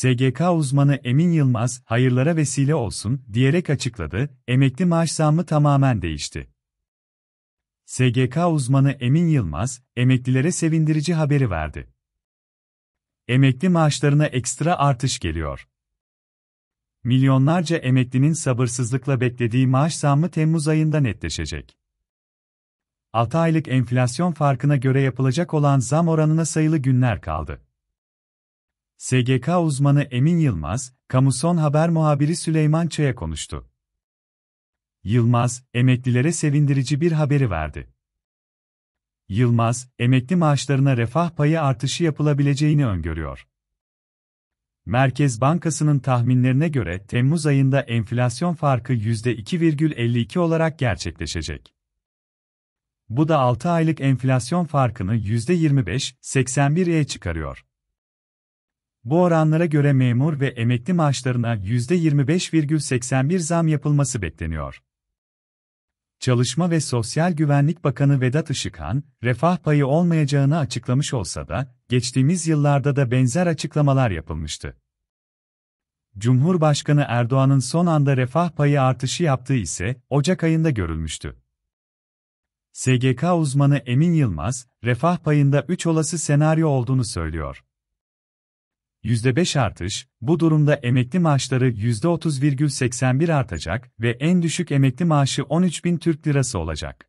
SGK uzmanı Emin Yılmaz, hayırlara vesile olsun diyerek açıkladı, emekli maaş zammı tamamen değişti. SGK uzmanı Emin Yılmaz, emeklilere sevindirici haberi verdi. Emekli maaşlarına ekstra artış geliyor. Milyonlarca emeklinin sabırsızlıkla beklediği maaş zammı Temmuz ayında netleşecek. 6 aylık enflasyon farkına göre yapılacak olan zam oranına sayılı günler kaldı. SGK uzmanı Emin Yılmaz, Kamuson Haber muhabiri Süleyman Çaya konuştu. Yılmaz, emeklilere sevindirici bir haberi verdi. Yılmaz, emekli maaşlarına refah payı artışı yapılabileceğini öngörüyor. Merkez Bankası'nın tahminlerine göre Temmuz ayında enflasyon farkı %2,52 olarak gerçekleşecek. Bu da 6 aylık enflasyon farkını %25,81'e çıkarıyor. Bu oranlara göre memur ve emekli maaşlarına %25,81 zam yapılması bekleniyor. Çalışma ve Sosyal Güvenlik Bakanı Vedat Işıkhan, refah payı olmayacağını açıklamış olsa da, geçtiğimiz yıllarda da benzer açıklamalar yapılmıştı. Cumhurbaşkanı Erdoğan'ın son anda refah payı artışı yaptığı ise Ocak ayında görülmüştü. SGK uzmanı Emin Yılmaz, refah payında 3 olası senaryo olduğunu söylüyor. %5 artış, bu durumda emekli maaşları %30,81 artacak ve en düşük emekli maaşı 13.000 Türk Lirası olacak.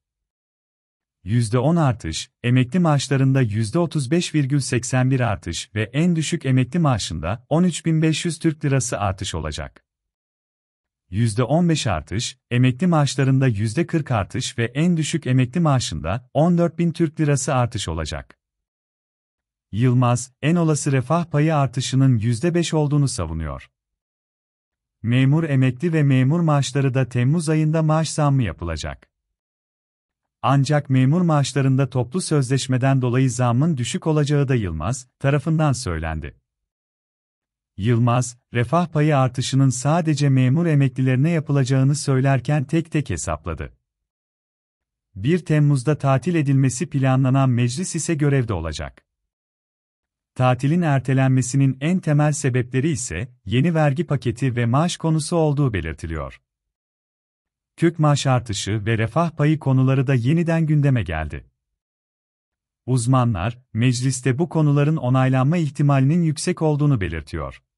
%10 artış, emekli maaşlarında %35,81 artış ve en düşük emekli maaşında 13.500 Türk Lirası artış olacak. %15 artış, emekli maaşlarında %40 artış ve en düşük emekli maaşında 14.000 Türk Lirası artış olacak. Yılmaz, en olası refah payı artışının %5 olduğunu savunuyor. Memur emekli ve memur maaşları da Temmuz ayında maaş zammı yapılacak. Ancak memur maaşlarında toplu sözleşmeden dolayı zammın düşük olacağı da Yılmaz tarafından söylendi. Yılmaz, refah payı artışının sadece memur emeklilerine yapılacağını söylerken tek tek hesapladı. 1 Temmuz'da tatil edilmesi planlanan meclis ise görevde olacak. Tatilin ertelenmesinin en temel sebepleri ise yeni vergi paketi ve maaş konusu olduğu belirtiliyor. Kök maaş artışı ve refah payı konuları da yeniden gündeme geldi. Uzmanlar, mecliste bu konuların onaylanma ihtimalinin yüksek olduğunu belirtiyor.